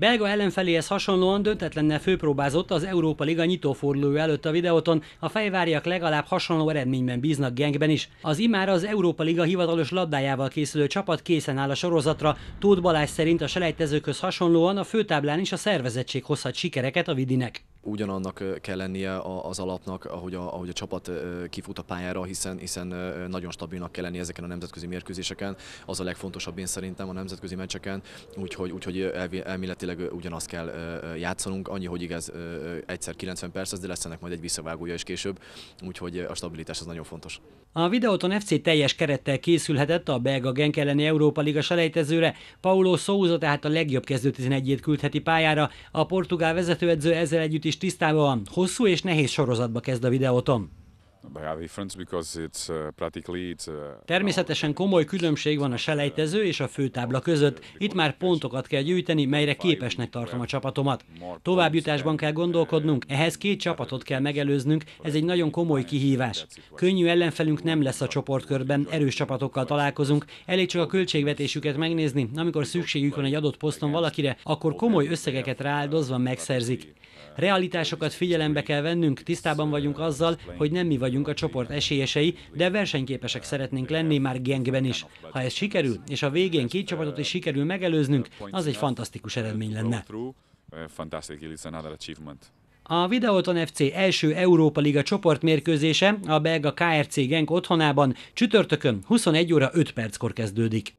Belga ellenfeléhez hasonlóan döntetlenne főpróbázott az Európa Liga nyitófordulója előtt a videóton, a fejváriak legalább hasonló eredményben bíznak Genkben is. Az imár az Európa Liga hivatalos labdájával készülő csapat készen áll a sorozatra. Tóth Balázs szerint a selejtezőköz hasonlóan a főtáblán is a szervezettség hozhat sikereket a Vidinek ugyanannak kell lennie az alapnak, ahogy a, ahogy a csapat kifut a pályára, hiszen, hiszen nagyon stabilnak kell lennie ezeken a nemzetközi mérkőzéseken, az a legfontosabb én szerintem a nemzetközi meccseken, úgyhogy, úgyhogy elméletileg ugyanazt kell játszanunk, annyi, hogy igaz, egyszer 90 perc, de lesz ennek majd egy visszavágója is később, úgyhogy a stabilitás az nagyon fontos. A videóton FC teljes kerettel készülhetett a belga Genk elleni Európa Liga selejtezőre, Paulo Souza tehát a legjobb kezdő 11-ét küldheti pályára, a portugál vezetőedző ezzel együtt is is tisztában van, hosszú és nehéz sorozatba kezd a videótom. Uh, uh, Természetesen komoly különbség van a selejtező és a főtábla között. Itt már pontokat kell gyűjteni, melyre képesnek tartom a csapatomat. Továbbjutásban kell gondolkodnunk, ehhez két csapatot kell megelőznünk, ez egy nagyon komoly kihívás. Könnyű ellenfelünk nem lesz a csoportkörben, erős csapatokkal találkozunk, elég csak a költségvetésüket megnézni, amikor szükségük van egy adott poszton valakire, akkor komoly összegeket rááldozva megszerzik. Uh, Realitásokat figyelembe kell vennünk, tisztában vagyunk azzal, hogy nem mi vagyunk vagyunk a csoport esélyesei, de versenyképesek szeretnénk lenni már Gengben is. Ha ez sikerül, és a végén két csapatot is sikerül megelőznünk, az egy fantasztikus eredmény lenne. A Videoton FC első Európa Liga csoportmérkőzése a belga KRC Genk otthonában csütörtökön 21 óra 5 perckor kezdődik.